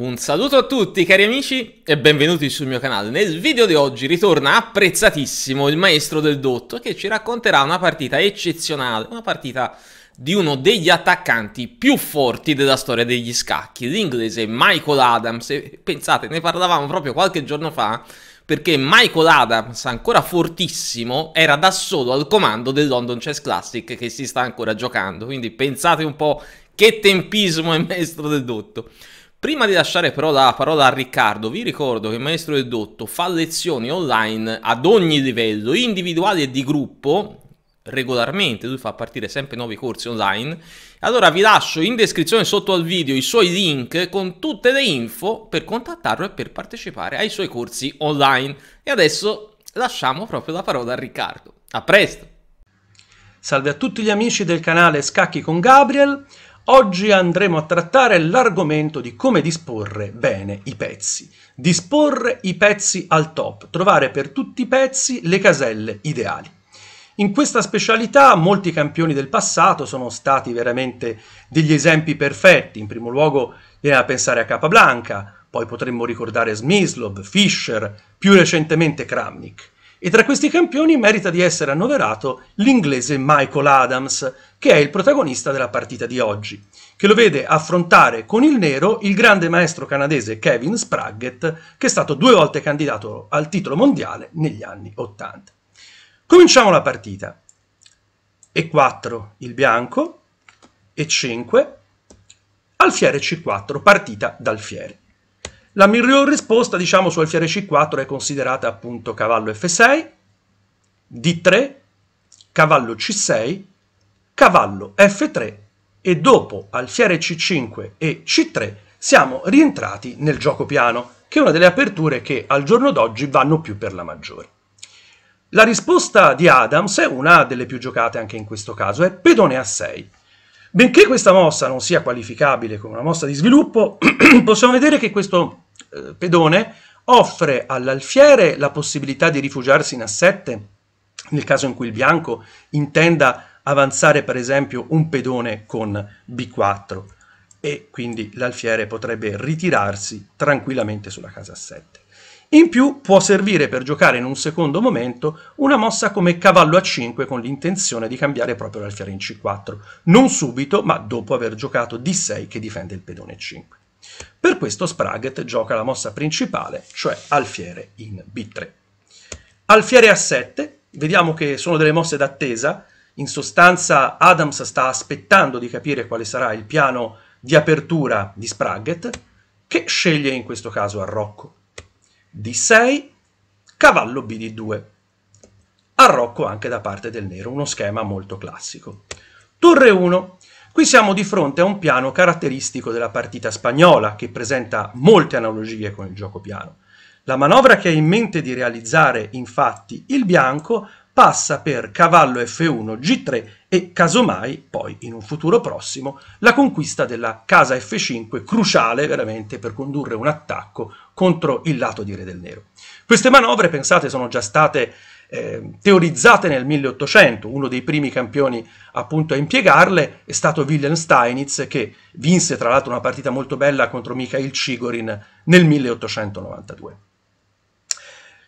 Un saluto a tutti cari amici e benvenuti sul mio canale. Nel video di oggi ritorna apprezzatissimo il maestro del dotto che ci racconterà una partita eccezionale, una partita di uno degli attaccanti più forti della storia degli scacchi, l'inglese Michael Adams. pensate, ne parlavamo proprio qualche giorno fa perché Michael Adams, ancora fortissimo, era da solo al comando del London Chess Classic che si sta ancora giocando, quindi pensate un po' che tempismo è maestro del dotto. Prima di lasciare però la parola a Riccardo, vi ricordo che il Maestro del Dotto fa lezioni online ad ogni livello, individuali e di gruppo, regolarmente, lui fa partire sempre nuovi corsi online. Allora vi lascio in descrizione sotto al video i suoi link con tutte le info per contattarlo e per partecipare ai suoi corsi online. E adesso lasciamo proprio la parola a Riccardo. A presto! Salve a tutti gli amici del canale Scacchi con Gabriel. Oggi andremo a trattare l'argomento di come disporre bene i pezzi. Disporre i pezzi al top, trovare per tutti i pezzi le caselle ideali. In questa specialità molti campioni del passato sono stati veramente degli esempi perfetti. In primo luogo viene a pensare a Capablanca, poi potremmo ricordare Smislov, Fischer, più recentemente Kramnik e tra questi campioni merita di essere annoverato l'inglese Michael Adams, che è il protagonista della partita di oggi, che lo vede affrontare con il nero il grande maestro canadese Kevin Spraggett, che è stato due volte candidato al titolo mondiale negli anni 80. Cominciamo la partita. E4 il bianco, E5, alfiere C4, partita d'alfiere. La miglior risposta, diciamo, su alfiere C4 è considerata appunto cavallo F6, D3, cavallo C6, cavallo F3 e dopo alfiere C5 e C3 siamo rientrati nel gioco piano, che è una delle aperture che al giorno d'oggi vanno più per la maggiore. La risposta di Adams è una delle più giocate anche in questo caso, è pedone a 6. Benché questa mossa non sia qualificabile come una mossa di sviluppo, possiamo vedere che questo eh, pedone offre all'alfiere la possibilità di rifugiarsi in A7, nel caso in cui il bianco intenda avanzare per esempio un pedone con b4 e quindi l'alfiere potrebbe ritirarsi tranquillamente sulla casa 7. In più può servire per giocare in un secondo momento una mossa come cavallo a 5 con l'intenzione di cambiare proprio l'alfiere in c4, non subito ma dopo aver giocato d6 che difende il pedone 5. Per questo Spraget gioca la mossa principale, cioè alfiere in b3. Alfiere a 7, vediamo che sono delle mosse d'attesa, in sostanza Adams sta aspettando di capire quale sarà il piano di apertura di Spraget, che sceglie in questo caso arrocco. d6, cavallo bd 2. Arrocco anche da parte del nero, uno schema molto classico. Torre 1, Qui siamo di fronte a un piano caratteristico della partita spagnola, che presenta molte analogie con il gioco piano. La manovra che ha in mente di realizzare, infatti, il bianco passa per cavallo F1, G3 e casomai, poi in un futuro prossimo, la conquista della casa F5, cruciale veramente per condurre un attacco contro il lato di Re del Nero. Queste manovre, pensate, sono già state eh, teorizzate nel 1800, uno dei primi campioni appunto a impiegarle è stato Wilhelm Steinitz che vinse tra l'altro una partita molto bella contro Mikhail Cigorin nel 1892.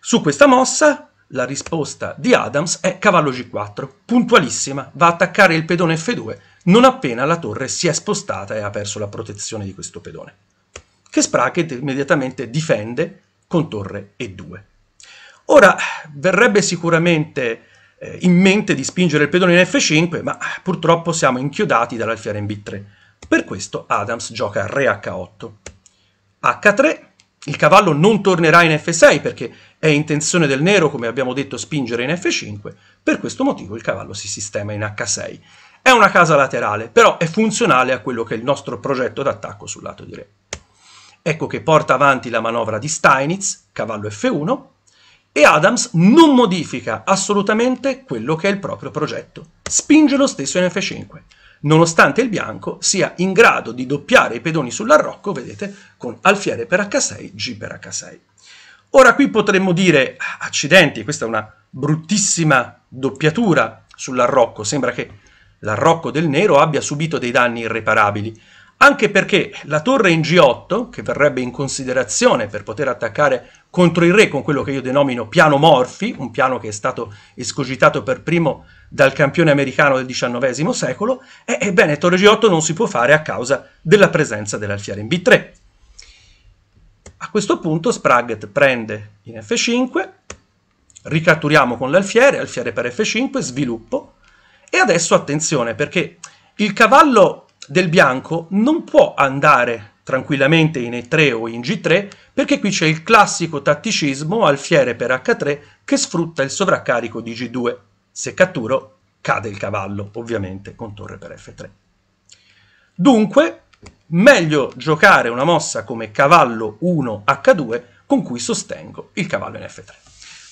Su questa mossa la risposta di Adams è cavallo g4, puntualissima, va a attaccare il pedone f2 non appena la torre si è spostata e ha perso la protezione di questo pedone, che Sprackett immediatamente difende con torre e2. Ora, verrebbe sicuramente eh, in mente di spingere il pedone in F5, ma purtroppo siamo inchiodati dall'alfiere in B3. Per questo Adams gioca re H8. H3, il cavallo non tornerà in F6 perché è intenzione del nero, come abbiamo detto, spingere in F5, per questo motivo il cavallo si sistema in H6. È una casa laterale, però è funzionale a quello che è il nostro progetto d'attacco sul lato di re. Ecco che porta avanti la manovra di Steinitz, cavallo F1, e Adams non modifica assolutamente quello che è il proprio progetto. Spinge lo stesso in F5, nonostante il bianco sia in grado di doppiare i pedoni sull'arrocco, vedete, con alfiere per H6, G per H6. Ora qui potremmo dire, accidenti, questa è una bruttissima doppiatura sull'arrocco, sembra che l'arrocco del nero abbia subito dei danni irreparabili, anche perché la torre in G8, che verrebbe in considerazione per poter attaccare contro il re con quello che io denomino piano Morphy, un piano che è stato escogitato per primo dal campione americano del XIX secolo, e, ebbene torre G8 non si può fare a causa della presenza dell'alfiere in B3. A questo punto Spraggett prende in F5, ricatturiamo con l'alfiere, alfiere per F5, sviluppo, e adesso attenzione perché il cavallo del bianco non può andare tranquillamente in E3 o in G3 perché qui c'è il classico tatticismo alfiere per H3 che sfrutta il sovraccarico di G2. Se catturo cade il cavallo, ovviamente, con torre per F3. Dunque, meglio giocare una mossa come cavallo 1 H2 con cui sostengo il cavallo in F3.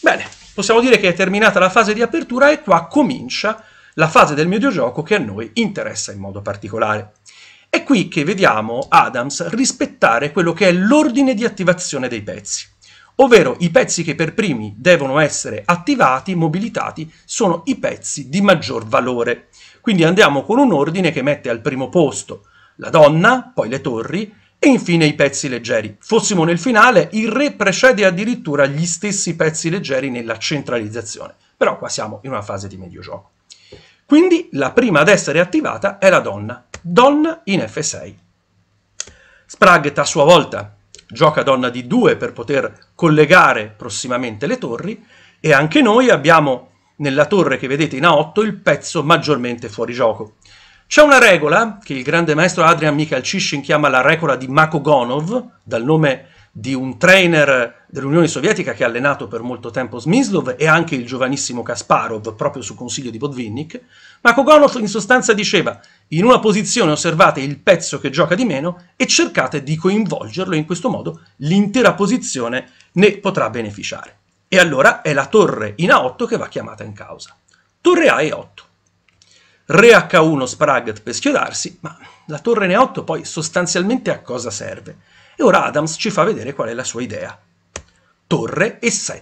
Bene, possiamo dire che è terminata la fase di apertura e qua comincia la fase del videogioco che a noi interessa in modo particolare. È qui che vediamo Adams rispettare quello che è l'ordine di attivazione dei pezzi, ovvero i pezzi che per primi devono essere attivati, mobilitati, sono i pezzi di maggior valore. Quindi andiamo con un ordine che mette al primo posto la donna, poi le torri, e infine i pezzi leggeri. Fossimo nel finale, il re precede addirittura gli stessi pezzi leggeri nella centralizzazione. Però qua siamo in una fase di mediogioco. Quindi la prima ad essere attivata è la donna, donna in f6. Sprague a sua volta gioca donna di 2 per poter collegare prossimamente le torri e anche noi abbiamo nella torre che vedete in A8 il pezzo maggiormente fuori gioco. C'è una regola che il grande maestro Adrian Michael Cishin chiama la regola di Makogonov, dal nome di un trainer dell'Unione Sovietica che ha allenato per molto tempo Smyslov e anche il giovanissimo Kasparov, proprio su consiglio di Podvinnik, ma Kogonov in sostanza diceva in una posizione osservate il pezzo che gioca di meno e cercate di coinvolgerlo, in questo modo l'intera posizione ne potrà beneficiare. E allora è la torre in A8 che va chiamata in causa. Torre A e 8. Re H1 Spragat per schiodarsi, ma la torre in A8 poi sostanzialmente a cosa serve? E ora Adams ci fa vedere qual è la sua idea. Torre E7.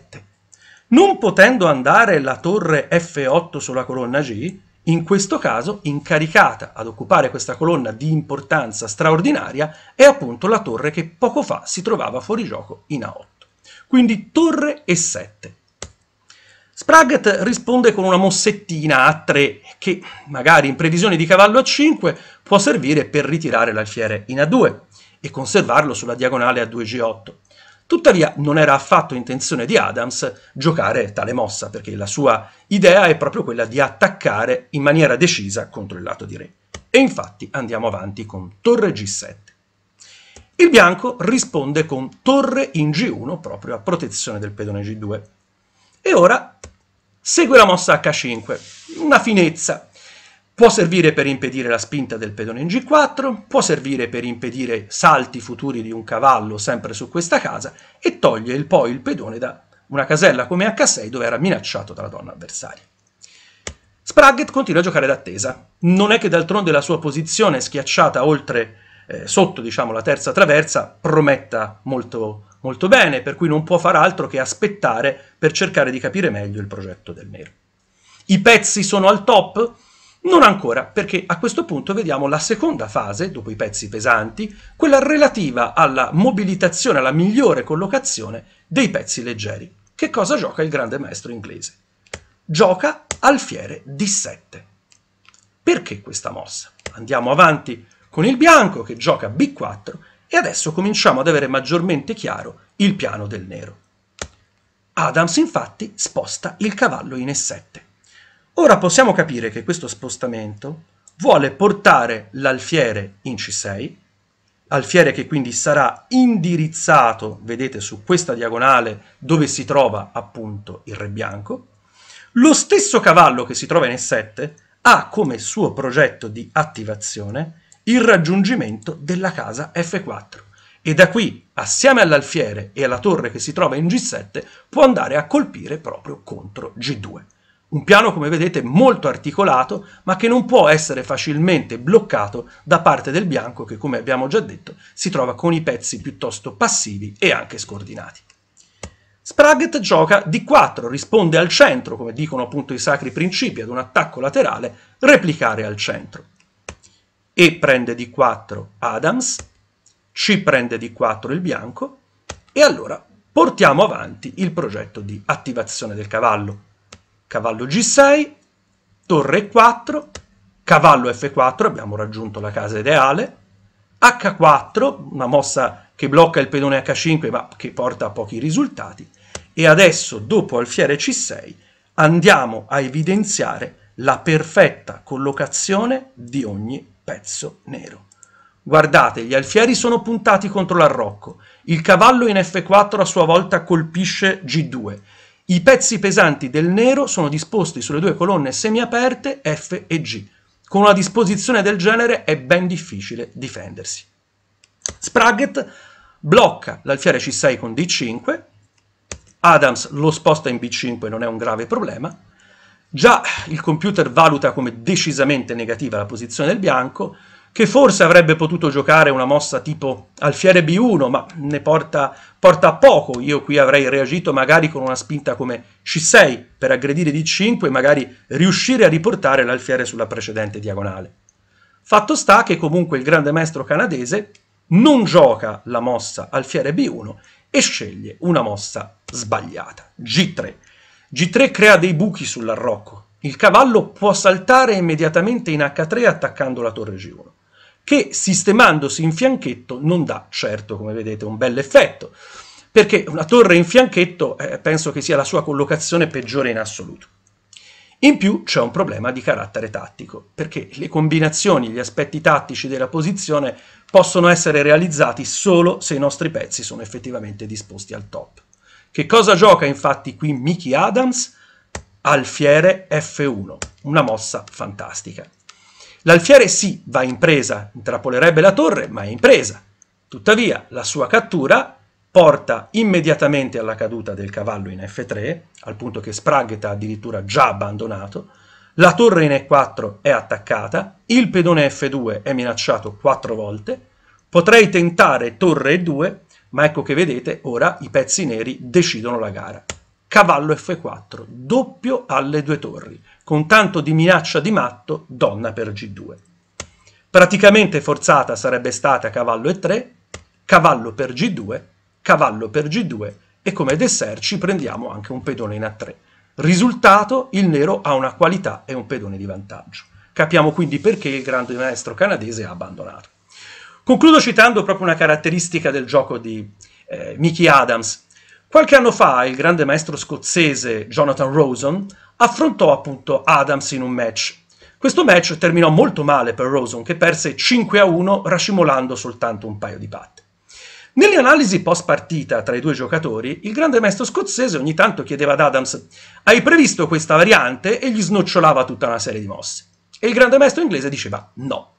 Non potendo andare la torre F8 sulla colonna G, in questo caso incaricata ad occupare questa colonna di importanza straordinaria è appunto la torre che poco fa si trovava fuori gioco in A8. Quindi torre E7. Spragat risponde con una mossettina A3 che magari in previsione di cavallo A5 può servire per ritirare l'alfiere in A2 e conservarlo sulla diagonale a 2G8. Tuttavia non era affatto intenzione di Adams giocare tale mossa, perché la sua idea è proprio quella di attaccare in maniera decisa contro il lato di Re. E infatti andiamo avanti con torre G7. Il bianco risponde con torre in G1 proprio a protezione del pedone G2. E ora segue la mossa H5, una finezza, Può servire per impedire la spinta del pedone in G4, può servire per impedire salti futuri di un cavallo sempre su questa casa e toglie il, poi il pedone da una casella come H6 dove era minacciato dalla donna avversaria. Spraggett continua a giocare d'attesa. Non è che d'altronde la sua posizione schiacciata oltre, eh, sotto diciamo, la terza traversa prometta molto, molto bene, per cui non può far altro che aspettare per cercare di capire meglio il progetto del nero. I pezzi sono al top, non ancora, perché a questo punto vediamo la seconda fase, dopo i pezzi pesanti, quella relativa alla mobilitazione, alla migliore collocazione dei pezzi leggeri. Che cosa gioca il grande maestro inglese? Gioca alfiere D7. Perché questa mossa? Andiamo avanti con il bianco che gioca B4 e adesso cominciamo ad avere maggiormente chiaro il piano del nero. Adams infatti sposta il cavallo in E7. Ora possiamo capire che questo spostamento vuole portare l'alfiere in C6, alfiere che quindi sarà indirizzato, vedete, su questa diagonale dove si trova appunto il re bianco. Lo stesso cavallo che si trova in E7 ha come suo progetto di attivazione il raggiungimento della casa F4 e da qui, assieme all'alfiere e alla torre che si trova in G7, può andare a colpire proprio contro G2. Un piano, come vedete, molto articolato, ma che non può essere facilmente bloccato da parte del bianco che, come abbiamo già detto, si trova con i pezzi piuttosto passivi e anche scordinati. Spraggett gioca d4, risponde al centro, come dicono appunto i sacri principi, ad un attacco laterale, replicare al centro. E prende d4 Adams, C prende d4 il bianco, e allora portiamo avanti il progetto di attivazione del cavallo cavallo g6, torre 4 cavallo f4, abbiamo raggiunto la casa ideale, h4, una mossa che blocca il pedone h5 ma che porta a pochi risultati, e adesso dopo alfiere c6 andiamo a evidenziare la perfetta collocazione di ogni pezzo nero. Guardate, gli alfieri sono puntati contro l'arrocco, il cavallo in f4 a sua volta colpisce g2, i pezzi pesanti del nero sono disposti sulle due colonne semiaperte F e G. Con una disposizione del genere è ben difficile difendersi. Spraggett blocca l'alfiere C6 con D5, Adams lo sposta in B5 non è un grave problema, già il computer valuta come decisamente negativa la posizione del bianco, che forse avrebbe potuto giocare una mossa tipo alfiere B1, ma ne porta, porta poco. Io qui avrei reagito magari con una spinta come C6 per aggredire D5 e magari riuscire a riportare l'alfiere sulla precedente diagonale. Fatto sta che comunque il grande maestro canadese non gioca la mossa alfiere B1 e sceglie una mossa sbagliata, G3. G3 crea dei buchi sull'arrocco. Il cavallo può saltare immediatamente in H3 attaccando la torre G1 che sistemandosi in fianchetto non dà certo, come vedete, un bel effetto, perché una torre in fianchetto eh, penso che sia la sua collocazione peggiore in assoluto. In più c'è un problema di carattere tattico, perché le combinazioni, gli aspetti tattici della posizione possono essere realizzati solo se i nostri pezzi sono effettivamente disposti al top. Che cosa gioca infatti qui Mickey Adams? Alfiere F1, una mossa fantastica. L'alfiere sì, va in presa, intrappolerebbe la torre, ma è in presa. Tuttavia, la sua cattura porta immediatamente alla caduta del cavallo in f3, al punto che Spragheta ha addirittura già abbandonato, la torre in e4 è attaccata, il pedone f2 è minacciato quattro volte, potrei tentare torre e2, ma ecco che vedete, ora i pezzi neri decidono la gara. Cavallo f4, doppio alle due torri con tanto di minaccia di matto, donna per G2. Praticamente forzata sarebbe stata cavallo E3, cavallo per G2, cavallo per G2 e come dessert ci prendiamo anche un pedone in A3. Risultato, il nero ha una qualità e un pedone di vantaggio. Capiamo quindi perché il grande maestro canadese ha abbandonato. Concludo citando proprio una caratteristica del gioco di eh, Mickey Adams. Qualche anno fa il grande maestro scozzese Jonathan Rosen affrontò appunto Adams in un match. Questo match terminò molto male per Rosen, che perse 5 a 1 racimolando soltanto un paio di patte. Nelle analisi post partita tra i due giocatori, il grande maestro scozzese ogni tanto chiedeva ad Adams «Hai previsto questa variante?» e gli snocciolava tutta una serie di mosse. E il grande maestro inglese diceva «No».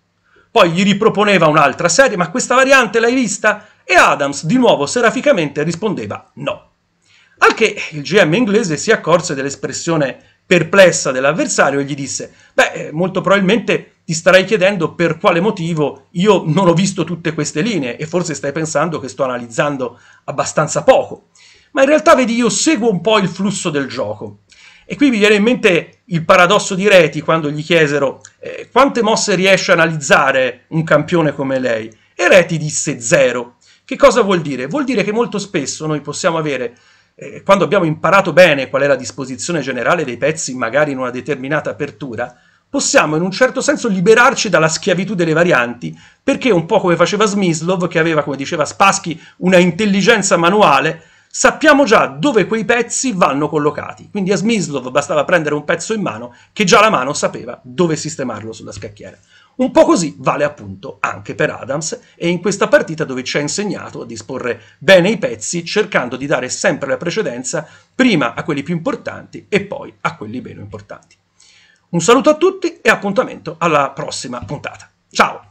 Poi gli riproponeva un'altra serie «Ma questa variante l'hai vista?» e Adams di nuovo seraficamente rispondeva «No». Al che il GM inglese si accorse dell'espressione perplessa dell'avversario e gli disse «Beh, eh, molto probabilmente ti starai chiedendo per quale motivo io non ho visto tutte queste linee e forse stai pensando che sto analizzando abbastanza poco. Ma in realtà, vedi, io seguo un po' il flusso del gioco. E qui mi viene in mente il paradosso di Reti quando gli chiesero eh, quante mosse riesce a analizzare un campione come lei? E Reti disse zero. Che cosa vuol dire? Vuol dire che molto spesso noi possiamo avere eh, quando abbiamo imparato bene qual è la disposizione generale dei pezzi, magari in una determinata apertura, possiamo in un certo senso liberarci dalla schiavitù delle varianti, perché un po' come faceva Smislov, che aveva, come diceva Spassky, una intelligenza manuale, sappiamo già dove quei pezzi vanno collocati. Quindi a Smislov bastava prendere un pezzo in mano che già la mano sapeva dove sistemarlo sulla scacchiera. Un po' così vale appunto anche per Adams e in questa partita dove ci ha insegnato a disporre bene i pezzi cercando di dare sempre la precedenza prima a quelli più importanti e poi a quelli meno importanti. Un saluto a tutti e appuntamento alla prossima puntata. Ciao!